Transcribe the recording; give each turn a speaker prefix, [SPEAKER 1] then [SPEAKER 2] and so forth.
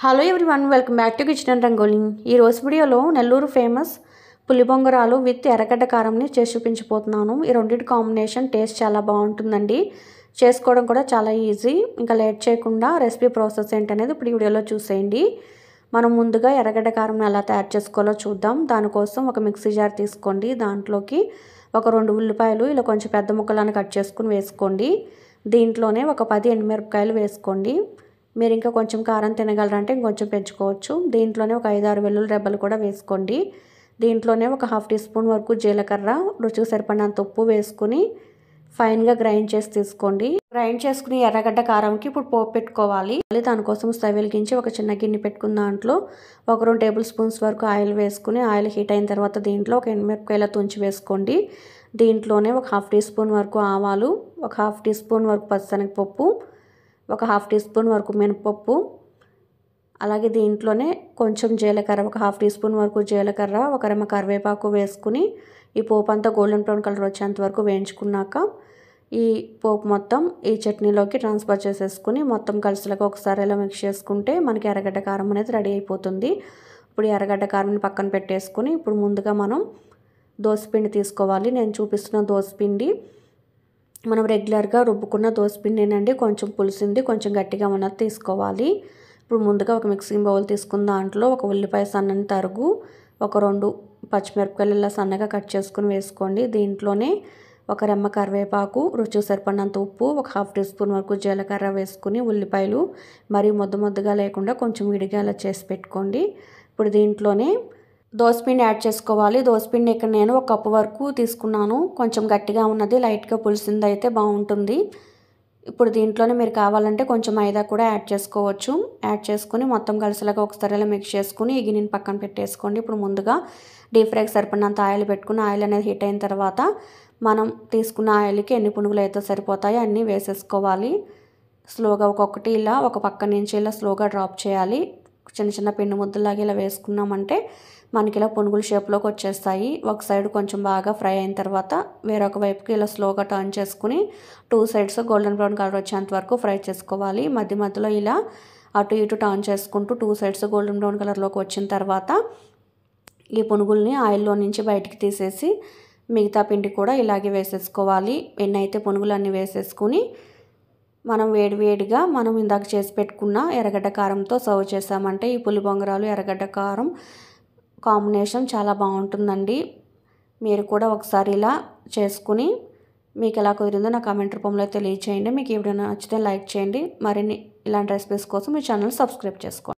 [SPEAKER 1] hello one welcome back to kitchen Rangoli ఈ రోజు వీడియోలో నెల్లూరు ఫేమస్ పులిబొంగరాలు విత్ ఎర్రగడ్డ కారంని చేసి చూపించిపోతున్నాను ఈ రెండింటి కాంబినేషన్ టేస్ట్ చాలా బాగుంటుందండి చేసుకోవడం కూడా చాలా ఈజీ ఇంకా లేట్ చేయకుండా రెసిపీ ప్రాసెస్ ఏంటనేది ఇప్పుడు ఈ వీడియోలో చూసేయండి మనం ముందుగా ఎర్రగడ్డ కారం ఎలా తయారు చేసుకోవాలో చూద్దాం దానికోసం ఒక మిక్సీ జార్ తీసుకోండి దాంట్లోకి ఒక రెండు ఉల్లిపాయలు ఇలా కొంచెం పెద్ద ముక్కలను కట్ చేసుకుని వేసుకోండి దీంట్లోనే ఒక పది ఎండుమిరపకాయలు వేసుకోండి మీరు ఇంకా కొంచెం కారం తినగలరంటే ఇంకొంచెం పెంచుకోవచ్చు దీంట్లోనే ఒక ఐదారు వెల్లుల్లి రెబ్బలు కూడా వేసుకోండి దీంట్లోనే ఒక హాఫ్ టీ స్పూన్ వరకు జీలకర్ర రుచికి సరిపడినంత ఉప్పు వేసుకుని ఫైన్గా గ్రైండ్ చేసి తీసుకోండి గ్రైండ్ చేసుకుని ఎర్రగడ్డ కారంకి ఇప్పుడు పోపు పెట్టుకోవాలి మళ్ళీ దానికోసం స్టవ్ వెలిగించి ఒక చిన్న గిన్నె పెట్టుకున్న దాంట్లో ఒక రెండు టేబుల్ స్పూన్స్ వరకు ఆయిల్ వేసుకుని ఆయిల్ హీట్ అయిన తర్వాత దీంట్లో ఒక ఎండుమిరపకాయల తుంచి వేసుకోండి దీంట్లోనే ఒక హాఫ్ టీ స్పూన్ వరకు ఆవాలు ఒక హాఫ్ టీ స్పూన్ వరకు పచ్చనగపప్పు ఒక హాఫ్ టీ స్పూన్ వరకు మినపప్పు అలాగే దీంట్లోనే కొంచెం జీలకర్ర ఒక హాఫ్ టీ స్పూన్ వరకు జీలకర్ర ఒక రెమ్మ కరివేపాకు వేసుకుని ఈ పోపు అంతా గోల్డెన్ బ్రౌన్ కలర్ వచ్చేంత వరకు వేయించుకున్నాక ఈ పోపు మొత్తం ఈ చట్నీలోకి ట్రాన్స్ఫర్ చేసేసుకుని మొత్తం కలిసిలాగా ఒకసారి ఇలా మిక్స్ చేసుకుంటే మనకి ఎర్రగడ్డ కారం అనేది రెడీ అయిపోతుంది ఇప్పుడు ఎర్రగడ్డ కారంని పక్కన పెట్టేసుకుని ఇప్పుడు ముందుగా మనం దోశపిండి తీసుకోవాలి నేను చూపిస్తున్న దోసపిండి మనం రెగ్యులర్గా రుబ్బుకున్న దోసపిండినండి కొంచెం పులిసింది కొంచెం గట్టిగా ఉన్నది తీసుకోవాలి ఇప్పుడు ముందుగా ఒక మిక్సింగ్ బౌల్ తీసుకున్న దాంట్లో ఒక ఉల్లిపాయ సన్నని తరుగు ఒక రెండు పచ్చిమిరపకాయలు ఇలా సన్నగా కట్ చేసుకుని వేసుకోండి దీంట్లోనే ఒక రెమ్మ కరివేపాకు రుచి సరిపడినంత ఉప్పు ఒక హాఫ్ టీ స్పూన్ వరకు జీలకర్ర వేసుకుని ఉల్లిపాయలు మరీ ముద్ద ముద్దగా లేకుండా కొంచెం విడిగా అలా చేసి పెట్టుకోండి ఇప్పుడు దీంట్లోనే దోసపిండి యాడ్ చేసుకోవాలి దోసపిండి ఇక్కడ నేను ఒక కప్పు వరకు తీసుకున్నాను కొంచెం గట్టిగా ఉన్నది లైట్గా పులిసింది అయితే బాగుంటుంది ఇప్పుడు దీంట్లోనే మీరు కావాలంటే కొంచెం మైదా కూడా యాడ్ చేసుకోవచ్చు యాడ్ చేసుకుని మొత్తం కలిసిలాగా ఒకసారి ఇలా మిక్స్ చేసుకుని ఈ గిన్నెని పక్కన పెట్టేసుకోండి ఇప్పుడు ముందుగా డీప్ ఫ్రైకి సరిపడినంత ఆయిల్ పెట్టుకుని ఆయిల్ అనేది హీట్ అయిన తర్వాత మనం తీసుకున్న ఆయిల్కి ఎన్ని పునుగులు అయితే సరిపోతాయో అన్నీ వేసేసుకోవాలి స్లోగా ఒక్కొక్కటి ఇలా ఒక పక్క నుంచి ఇలా స్లోగా డ్రాప్ చేయాలి చిన్న చిన్న పిండి ముద్దలాగా ఇలా వేసుకున్నామంటే మనకి ఇలా పునుగుల షేప్లోకి వచ్చేస్తాయి ఒక సైడ్ కొంచెం బాగా ఫ్రై అయిన తర్వాత వేరొక వైపుకి ఇలా స్లోగా టర్న్ చేసుకుని two sides golden brown colour వచ్చేంత వరకు ఫ్రై చేసుకోవాలి మధ్య మధ్యలో ఇలా అటు ఇటు టర్న్ చేసుకుంటూ టూ సైడ్స్ గోల్డెన్ బ్రౌన్ కలర్లోకి వచ్చిన తర్వాత ఈ పునుగుల్ని ఆయిల్లో నుంచి బయటికి తీసేసి మిగతా పిండి కూడా ఇలాగే వేసేసుకోవాలి ఎన్నైతే పునుగులు అన్నీ వేసేసుకుని మనం వేడివేడిగా మనం ఇందాక చేసి పెట్టుకున్న ఎర్రగడ్డ కారంతో సర్వ్ చేసామంటే ఈ పులి బొంగరాలు ఎర్రగడ్డ కారం కాంబినేషన్ చాలా బాగుంటుందండి మీరు కూడా ఒకసారి ఇలా చేసుకుని మీకు ఎలా కుదిరిందో నా కామెంట్ రూపంలో తెలియచేయండి మీకు ఎవరైనా నచ్చితే లైక్ చేయండి మరిన్ని ఇలాంటి రెసిపీస్ కోసం మీ ఛానల్ సబ్స్క్రైబ్ చేసుకోండి